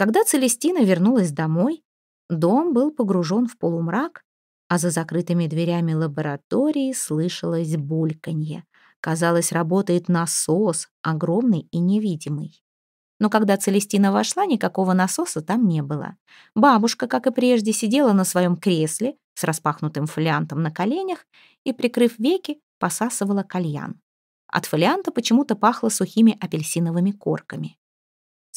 Когда Целестина вернулась домой, дом был погружен в полумрак, а за закрытыми дверями лаборатории слышалось бульканье. Казалось, работает насос, огромный и невидимый. Но когда Целестина вошла, никакого насоса там не было. Бабушка, как и прежде, сидела на своем кресле с распахнутым фолиантом на коленях и, прикрыв веки, посасывала кальян. От фолианта почему-то пахло сухими апельсиновыми корками.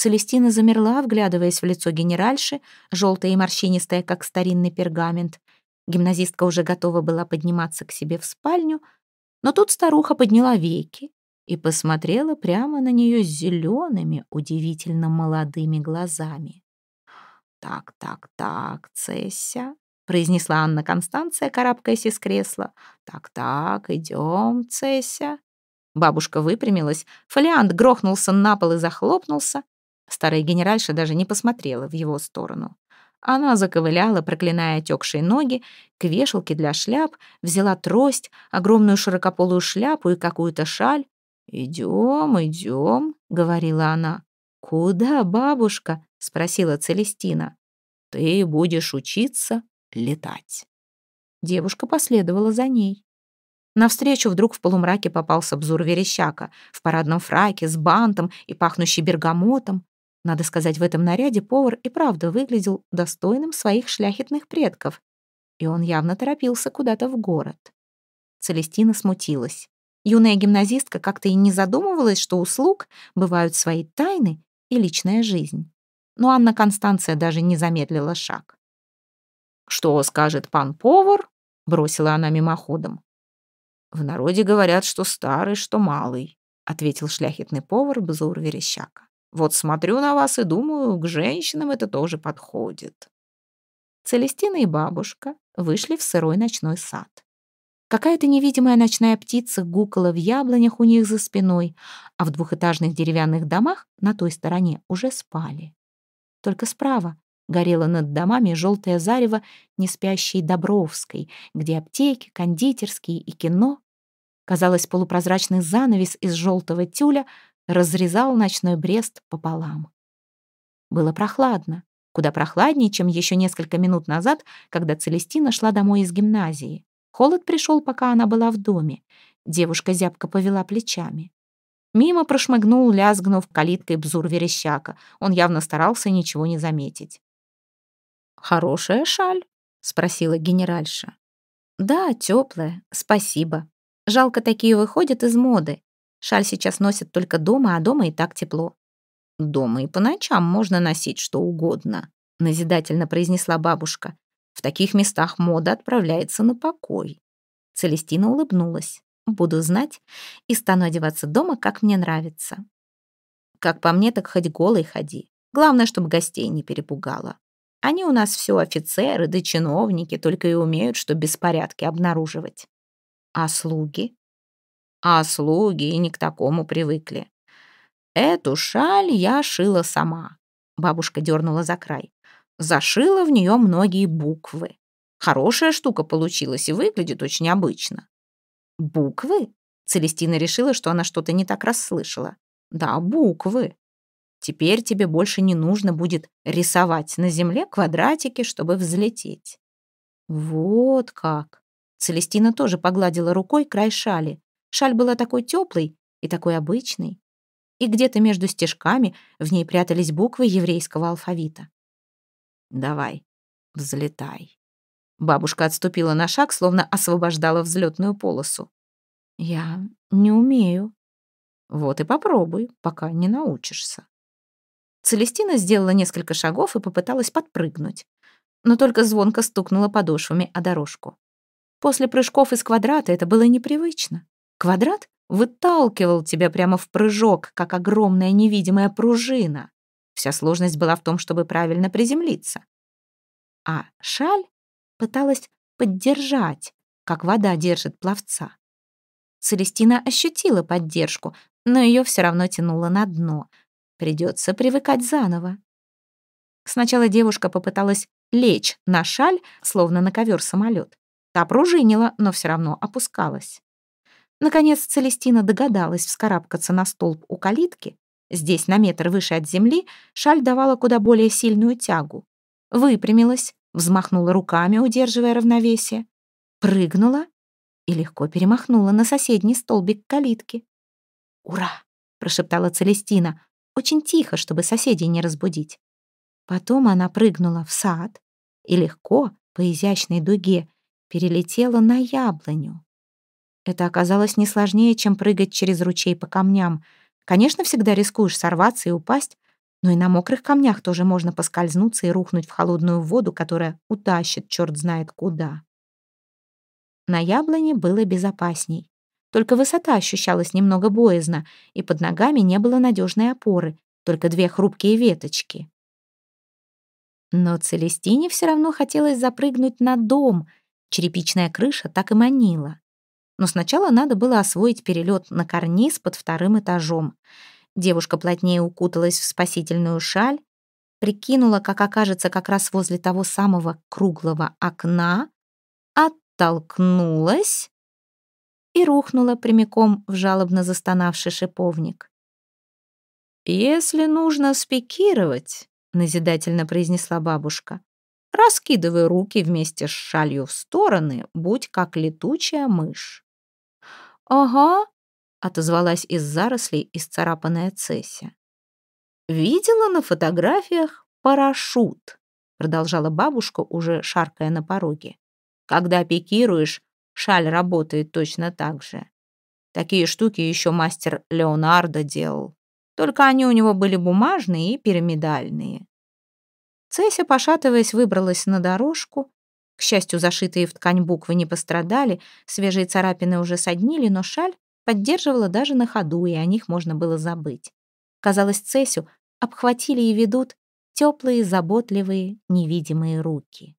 Целестина замерла, вглядываясь в лицо генеральши, желтая и морщинистая, как старинный пергамент. Гимназистка уже готова была подниматься к себе в спальню, но тут старуха подняла веки и посмотрела прямо на нее с зелеными, удивительно молодыми глазами. «Так, так, так, Цеся», — произнесла Анна Констанция, карабкаясь из кресла. «Так, так, идем, Цеся». Бабушка выпрямилась, фолиант грохнулся на пол и захлопнулся. Старая генеральша даже не посмотрела в его сторону. Она заковыляла, проклиная отекшие ноги, к вешалке для шляп, взяла трость, огромную широкополую шляпу и какую-то шаль. «Идем, идем», — говорила она. «Куда, бабушка?» — спросила Целестина. «Ты будешь учиться летать». Девушка последовала за ней. Навстречу вдруг в полумраке попался обзор верещака в парадном фраке с бантом и пахнущий бергамотом. Надо сказать, в этом наряде повар и правда выглядел достойным своих шляхетных предков, и он явно торопился куда-то в город. Целестина смутилась. Юная гимназистка как-то и не задумывалась, что у слуг бывают свои тайны и личная жизнь. Но Анна Констанция даже не замедлила шаг. «Что скажет пан повар?» — бросила она мимоходом. «В народе говорят, что старый, что малый», — ответил шляхетный повар Базур Верещака. Вот смотрю на вас и думаю, к женщинам это тоже подходит». Целестина и бабушка вышли в сырой ночной сад. Какая-то невидимая ночная птица гукала в яблонях у них за спиной, а в двухэтажных деревянных домах на той стороне уже спали. Только справа горело над домами желтое зарево неспящей Добровской, где аптеки, кондитерские и кино. Казалось, полупрозрачный занавес из желтого тюля разрезал ночной Брест пополам. Было прохладно, куда прохладнее, чем еще несколько минут назад, когда Целестина шла домой из гимназии. Холод пришел, пока она была в доме. Девушка зябко повела плечами. Мимо прошмыгнул, лязгнув калиткой бзур верещака. Он явно старался ничего не заметить. «Хорошая шаль?» — спросила генеральша. «Да, теплая, спасибо. Жалко, такие выходят из моды. Шаль сейчас носят только дома, а дома и так тепло. «Дома и по ночам можно носить что угодно», — назидательно произнесла бабушка. «В таких местах мода отправляется на покой». Целестина улыбнулась. «Буду знать и стану одеваться дома, как мне нравится». «Как по мне, так хоть голой ходи. Главное, чтобы гостей не перепугало. Они у нас все офицеры да чиновники, только и умеют, что беспорядки обнаруживать». «А слуги?» а слуги и не к такому привыкли. Эту шаль я шила сама. Бабушка дернула за край. Зашила в нее многие буквы. Хорошая штука получилась и выглядит очень обычно. Буквы? Целестина решила, что она что-то не так расслышала. Да, буквы. Теперь тебе больше не нужно будет рисовать на земле квадратики, чтобы взлететь. Вот как. Целестина тоже погладила рукой край шали. Шаль была такой теплой и такой обычной. И где-то между стежками в ней прятались буквы еврейского алфавита. «Давай, взлетай». Бабушка отступила на шаг, словно освобождала взлетную полосу. «Я не умею». «Вот и попробуй, пока не научишься». Целестина сделала несколько шагов и попыталась подпрыгнуть, но только звонко стукнула подошвами о дорожку. После прыжков из квадрата это было непривычно. Квадрат выталкивал тебя прямо в прыжок, как огромная невидимая пружина. Вся сложность была в том, чтобы правильно приземлиться. А шаль пыталась поддержать, как вода держит пловца. Целестина ощутила поддержку, но ее все равно тянуло на дно. Придется привыкать заново. Сначала девушка попыталась лечь на шаль, словно на ковер самолет. Та пружинила, но все равно опускалась. Наконец Целестина догадалась вскарабкаться на столб у калитки. Здесь, на метр выше от земли, шаль давала куда более сильную тягу. Выпрямилась, взмахнула руками, удерживая равновесие. Прыгнула и легко перемахнула на соседний столбик калитки. «Ура!» — прошептала Целестина, очень тихо, чтобы соседей не разбудить. Потом она прыгнула в сад и легко, по изящной дуге, перелетела на яблоню. Это оказалось не сложнее, чем прыгать через ручей по камням. Конечно, всегда рискуешь сорваться и упасть, но и на мокрых камнях тоже можно поскользнуться и рухнуть в холодную воду, которая утащит черт знает куда. На яблоне было безопасней. Только высота ощущалась немного боязно, и под ногами не было надежной опоры, только две хрупкие веточки. Но Целестине все равно хотелось запрыгнуть на дом. Черепичная крыша так и манила но сначала надо было освоить перелет на карниз под вторым этажом. Девушка плотнее укуталась в спасительную шаль, прикинула, как окажется как раз возле того самого круглого окна, оттолкнулась и рухнула прямиком в жалобно застонавший шиповник. «Если нужно спикировать», — назидательно произнесла бабушка, «раскидывай руки вместе с шалью в стороны, будь как летучая мышь». «Ага», — отозвалась из зарослей исцарапанная Цесси. «Видела на фотографиях парашют», — продолжала бабушка, уже шаркая на пороге. «Когда пикируешь, шаль работает точно так же. Такие штуки еще мастер Леонардо делал. Только они у него были бумажные и пирамидальные». Цеся, пошатываясь, выбралась на дорожку, к счастью, зашитые в ткань буквы не пострадали, свежие царапины уже соднили, но шаль поддерживала даже на ходу, и о них можно было забыть. Казалось, Цесю обхватили и ведут теплые, заботливые, невидимые руки.